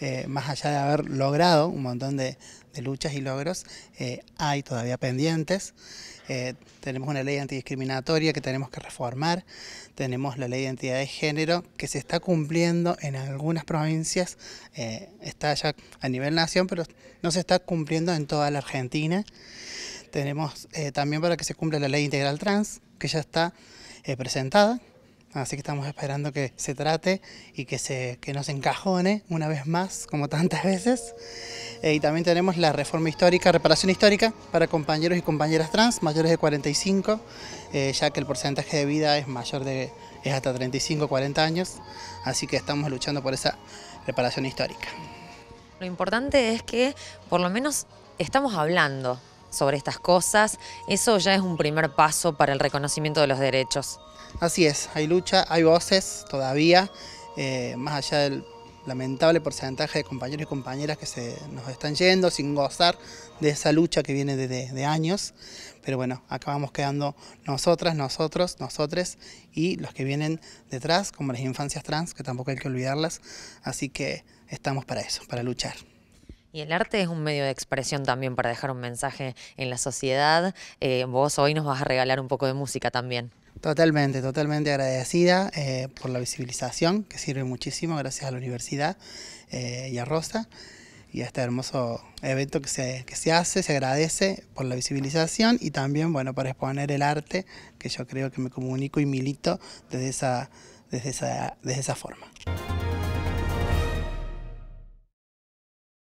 Eh, más allá de haber logrado un montón de, luchas y logros, eh, hay todavía pendientes. Eh, tenemos una ley antidiscriminatoria que tenemos que reformar, tenemos la ley de identidad de género que se está cumpliendo en algunas provincias, está ya a nivel nación, pero no se está cumpliendo en toda la Argentina. Tenemos también para que se cumpla la ley integral trans, que ya está presentada, Así que estamos esperando que se trate y que, se, nos encajone una vez más, como tantas veces. Eh, y también tenemos la reforma histórica, reparación histórica para compañeros y compañeras trans mayores de 45, eh, ya que el porcentaje de vida es mayor de es hasta 35, 40 años. Así que estamos luchando por esa reparación histórica. Lo importante es que por lo menos estamos hablando sobre estas cosas, eso ya es un primer paso para el reconocimiento de los derechos. Así es, hay lucha, hay voces todavía, eh, más allá del lamentable porcentaje de compañeros y compañeras que se nos están yendo sin gozar de esa lucha que viene desde años, pero bueno, acabamos quedando nosotras, nosotros, nosotres y los que vienen detrás, como las infancias trans, que tampoco hay que olvidarlas, así que estamos para eso, para luchar. Y el arte es un medio de expresión también para dejar un mensaje en la sociedad. Eh, vos hoy nos vas a regalar un poco de música también. Totalmente, totalmente agradecida eh, por la visibilización, que sirve muchísimo, gracias a la universidad eh, y a Rosa y a este hermoso evento que se, hace, se agradece por la visibilización y también, bueno, para exponer el arte, que yo creo que me comunico y milito desde desde esa forma.